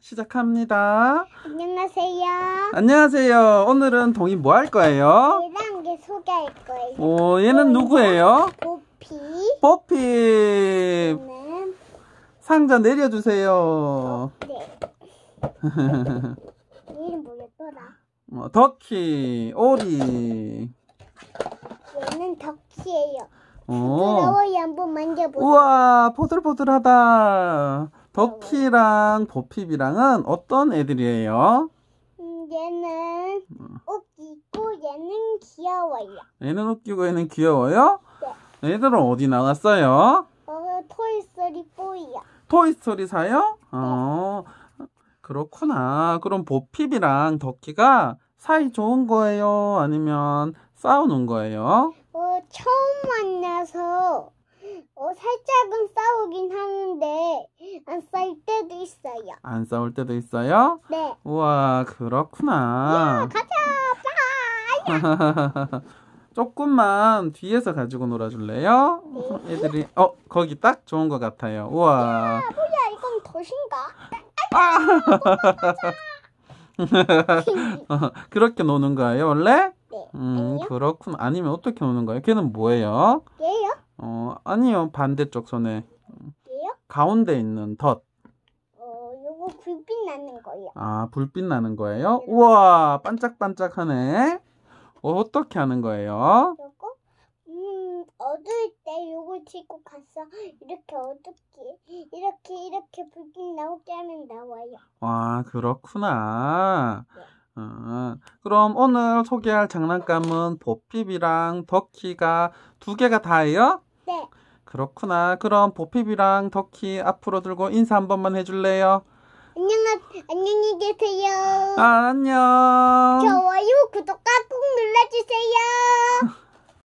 시작합니다. 안녕하세요. 안녕하세요. 오늘은 동이 뭐 할 거예요? 1단게 소개할 거예요. 오, 어, 얘는 누구예요? 뽀피. 뽀피. 저는... 상자 내려주세요. 네. 이름 뭐였더라? 어, 더키, 오리. 얘는 더키예요. 어. 부드러워요. 한번 만져보세요. 우와, 포들포들하다. 버키랑 버핍이랑은 어떤 애들이에요? 얘는 음. 웃기고 얘는 귀여워요. 얘는 웃기고 얘는 귀여워요? 네. 얘들은 어디 나갔어요? 어, 토이스토리 4요. 토이스토리 4요? 어, 그렇구나. 그럼 버핍이랑 더키가 사이 좋은 거예요? 아니면 싸우는 거예요? 어, 처음 만나서 어, 살짝 안 싸울 때도 있어요. 안 싸울 때도 있어요? 네. 우와, 그렇구나. 야, 예, 가자. 조금만 뒤에서 가지고 놀아줄래요? 네. 애들이 어 거기 딱 좋은 것 같아요. 우와. 야, 야 이건 덫인가? 아! 어, 그렇게 노는 거예요 원래? 네. 음 그렇군. 아니면 어떻게 노는 거예요? 걔는 뭐예요? 얘요? 어 아니요 반대쪽 손에. 가운데 있는 덫. 어, 불빛 나는 거예요. 아, 불빛 나는 거예요? 네. 우와, 반짝반짝하네. 어떻게 하는 거예요? 요거? 음, 어두울 때 요거 들고 가서 이렇게 어둡게, 이렇게, 이렇게 불빛 나오게 하면 나와요. 아, 그렇구나. 네. 아, 그럼 오늘 소개할 장난감은 보핍이랑 더키가 두 개가 다예요? 네. 그렇구나. 그럼 보핍이랑 터키 앞으로 들고 인사 한 번만 해줄래요? 안녕, 안녕히 계세요. 아, 안녕. 좋아요.